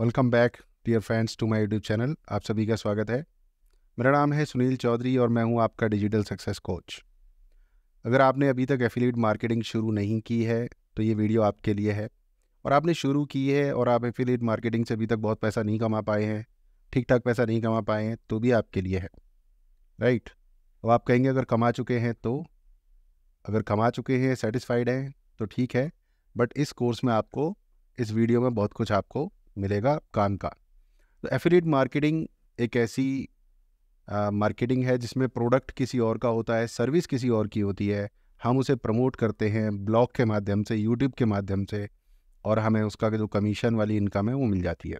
Welcome back dear friends to my YouTube channel आप सभी का स्वागत है मेरा नाम है सुनील चौधरी और मैं हूं आपका डिजिटल सक्सेस कोच अगर आपने अभी तक एफिलेट मार्केटिंग शुरू नहीं की है तो ये वीडियो आपके लिए है और आपने शुरू की है और आप एफिलेट मार्केटिंग से अभी तक बहुत पैसा नहीं कमा पाए हैं ठीक ठाक पैसा नहीं कमा पाए हैं तो भी आपके लिए है राइट right. अब आप कहेंगे अगर कमा चुके हैं तो अगर कमा चुके हैं सेटिस्फाइड हैं तो ठीक है बट इस कोर्स में आपको इस वीडियो में बहुत कुछ आपको मिलेगा कान का तो एफिलेट मार्केटिंग एक ऐसी मार्केटिंग है जिसमें प्रोडक्ट किसी और का होता है सर्विस किसी और की होती है हम उसे प्रमोट करते हैं ब्लॉग के माध्यम से यूट्यूब के माध्यम से और हमें उसका जो कमीशन वाली इनकम है वो मिल जाती है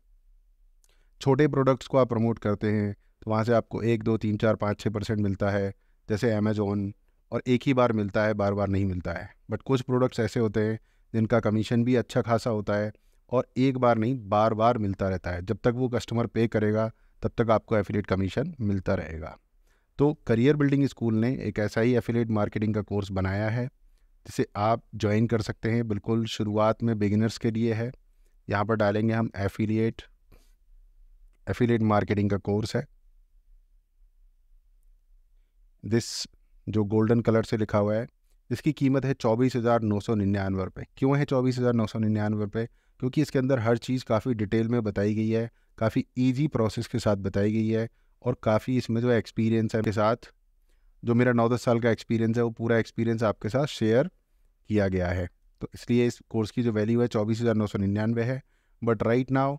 छोटे प्रोडक्ट्स को आप प्रमोट करते हैं तो वहाँ से आपको एक दो तीन चार पाँच छः परसेंट मिलता है जैसे अमेजोन और एक ही बार मिलता है बार बार नहीं मिलता है बट कुछ प्रोडक्ट्स ऐसे होते हैं जिनका कमीशन भी अच्छा खासा होता है और एक बार नहीं बार बार मिलता रहता है जब तक वो कस्टमर पे करेगा तब तक आपको एफिलेट कमीशन मिलता रहेगा तो करियर बिल्डिंग स्कूल ने एक ऐसा ही एफिलेट मार्केटिंग का कोर्स बनाया है जिसे आप ज्वाइन कर सकते हैं बिल्कुल शुरुआत में बिगिनर्स के लिए है यहाँ पर डालेंगे हम एफिलिएट एफिलेट मार्केटिंग का कोर्स है दिस जो गोल्डन कलर से लिखा हुआ है इसकी कीमत है चौबीस हज़ार नौ सौ निन्यानवे रुपये क्यों है चौबीस हज़ार नौ सौ निन्यानवे रुपये क्योंकि इसके अंदर हर चीज़ काफ़ी डिटेल में बताई गई है काफ़ी ईजी प्रोसेस के साथ बताई गई है और काफ़ी इसमें जो एक्सपीरियंस है के साथ जो मेरा नौ दस साल का एक्सपीरियंस है वो पूरा एक्सपीरियंस आपके साथ शेयर किया गया है तो इसलिए इस कोर्स की जो वैल्यू है चौबीस हज़ार नौ सौ निन्यानवे है but right now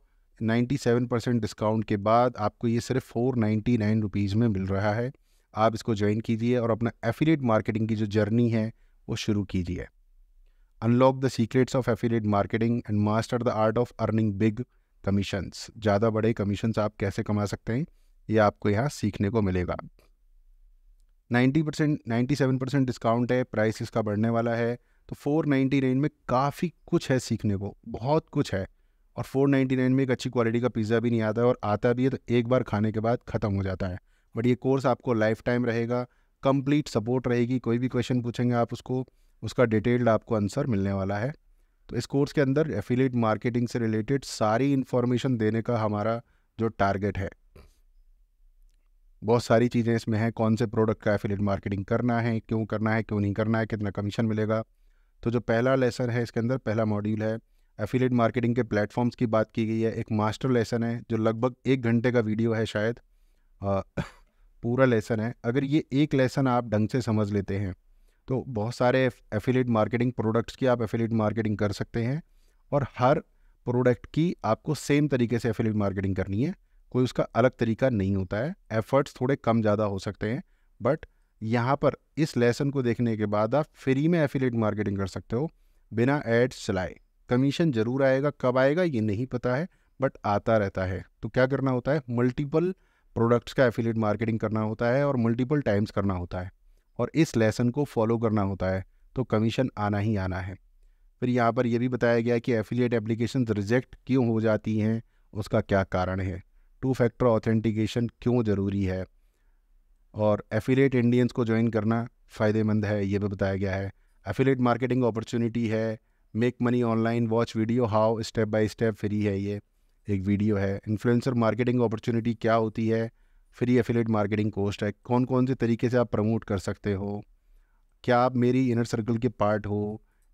ninety seven percent discount के बाद आपको ये सिर्फ फोर नाइन्टी नाइन रुपीज़ में मिल रहा है आप इसको ज्वाइन कीजिए और अपना एफिलेट मार्केटिंग की जो जर्नी है वो शुरू कीजिए unlock the secrets of affiliate marketing and master the art of earning big commissions ज़्यादा बड़े कमीशंस आप कैसे कमा सकते हैं ये आपको यहाँ सीखने को मिलेगा ninety percent ninety seven percent discount है प्राइस इसका बढ़ने वाला है तो फोर नाइन्टी रेंज में काफ़ी कुछ है सीखने को बहुत कुछ है और फोर नाइन्टी नाइन में एक अच्छी क्वालिटी का पिज़्ज़ा भी नहीं आता है और आता भी है तो एक बार खाने के बाद ख़त्म हो जाता है बट ये कोर्स आपको लाइफ टाइम रहेगा कंप्लीट सपोर्ट रहेगी कोई भी क्वेश्चन पूछेंगे आप उसको उसका डिटेल्ड आपको आंसर मिलने वाला है तो इस कोर्स के अंदर एफिलेट मार्केटिंग से रिलेटेड सारी इन्फॉर्मेशन देने का हमारा जो टारगेट है बहुत सारी चीज़ें इसमें हैं कौन से प्रोडक्ट का एफिलेट मार्केटिंग करना है क्यों करना है क्यों नहीं करना है कितना कमीशन मिलेगा तो जो पहला लेसन है इसके अंदर पहला मॉड्यूल है एफिलेट मार्केटिंग के प्लेटफॉर्म्स की बात की गई है एक मास्टर लेसन है जो लगभग एक घंटे का वीडियो है शायद आ, पूरा लेसन है अगर ये एक लेसन आप ढंग से समझ लेते हैं तो बहुत सारे एफिलेट मार्केटिंग प्रोडक्ट्स की आप एफिलेट मार्केटिंग कर सकते हैं और हर प्रोडक्ट की आपको सेम तरीके से एफिलेट मार्केटिंग करनी है कोई उसका अलग तरीका नहीं होता है एफर्ट्स थोड़े कम ज़्यादा हो सकते हैं बट यहाँ पर इस लेसन को देखने के बाद आप फ्री में एफिलेट मार्केटिंग कर सकते हो बिना एड्स चलाए कमीशन ज़रूर आएगा कब आएगा ये नहीं पता है बट आता रहता है तो क्या करना होता है मल्टीपल प्रोडक्ट्स का एफिलेट मार्केटिंग करना होता है और मल्टीपल टाइम्स करना होता है और इस लेसन को फॉलो करना होता है तो कमीशन आना ही आना है फिर यहाँ पर यह भी बताया गया कि एफिलिएट एप्लीकेशन रिजेक्ट क्यों हो जाती हैं उसका क्या कारण है टू फैक्टर ऑथेंटिकेशन क्यों ज़रूरी है और एफिलेट इंडियंस को ज्वाइन करना फ़ायदेमंद है ये भी बताया गया है एफिलेट मार्केटिंग अपॉर्चुनिटी है make money online watch video how step by step free है ये एक वीडियो है इन्फ्लुएंसर मार्केटिंग अपॉर्चुनिटी क्या होती है फ्री एफिलेट मार्केटिंग कोस्ट है कौन कौन से तरीके से आप प्रमोट कर सकते हो क्या आप मेरी इनर सर्कल के पार्ट हो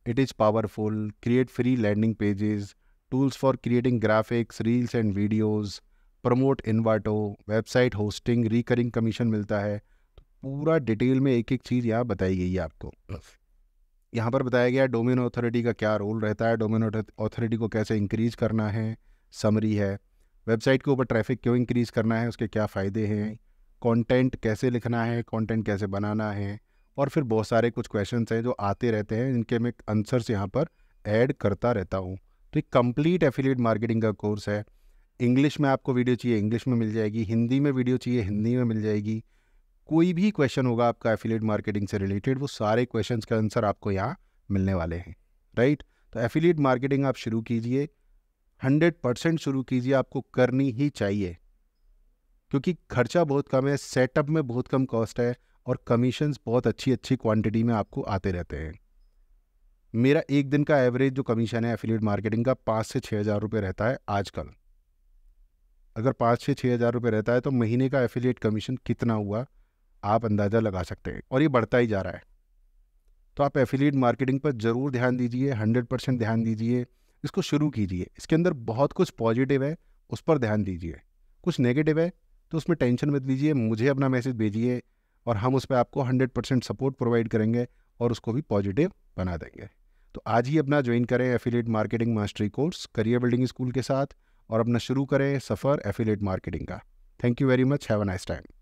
it is powerful create free landing pages tools for creating graphics reels and videos promote Envato website hosting recurring commission मिलता है तो पूरा डिटेल में एक एक चीज़ यहाँ बताई गई है आपको यहाँ पर बताया गया डोमेन अथॉरिटी का क्या रोल रहता है डोमेन अथॉरिटी को कैसे इंक्रीज करना है समरी है वेबसाइट के ऊपर ट्रैफिक क्यों इंक्रीज़ करना है उसके क्या फ़ायदे हैं कंटेंट कैसे लिखना है कंटेंट कैसे बनाना है और फिर बहुत सारे कुछ क्वेश्चन हैं जो आते रहते हैं इनके मैं आंसर्स यहाँ पर ऐड करता रहता हूँ तो एक कम्प्लीट एफिलेट मार्केटिंग का कोर्स है इंग्लिश में आपको वीडियो चाहिए इंग्लिश में मिल जाएगी हिंदी में वीडियो चाहिए हिंदी में मिल जाएगी कोई भी क्वेश्चन होगा आपका एफिलेट मार्केटिंग से रिलेटेड वो सारे क्वेश्चन का आंसर आपको यहाँ मिलने वाले हैं राइट तो एफिलेट मार्केटिंग आप शुरू कीजिए हंड्रेड परसेंट शुरू कीजिए आपको करनी ही चाहिए क्योंकि खर्चा बहुत कम है सेटअप में बहुत कम कॉस्ट है और कमीशंस बहुत अच्छी अच्छी क्वांटिटी में आपको आते रहते हैं मेरा एक दिन का एवरेज जो कमीशन है एफिलेट मार्केटिंग का पाँच से छः हज़ार रुपये रहता है आजकल अगर पाँच से छः हज़ार रुपये रहता है तो महीने का एफिलेट कमीशन कितना हुआ आप अंदाज़ा लगा सकते हैं और ये बढ़ता ही जा रहा है तो आप एफिलेट मार्केटिंग पर ज़रूर ध्यान दीजिए हंड्रेड परसेंट ध्यान दीजिए इसको शुरू कीजिए इसके अंदर बहुत कुछ पॉजिटिव है उस पर ध्यान दीजिए कुछ नेगेटिव है तो उसमें टेंशन मत लीजिए मुझे अपना मैसेज भेजिए और हम उस पर आपको हंड्रेड परसेंट सपोर्ट प्रोवाइड करेंगे और उसको भी पॉजिटिव बना देंगे तो आज ही अपना ज्वाइन करें affiliate marketing mastery course career building school के साथ और अपना शुरू करें सफ़र एफिलेट मार्केटिंग का thank you very much have a nice time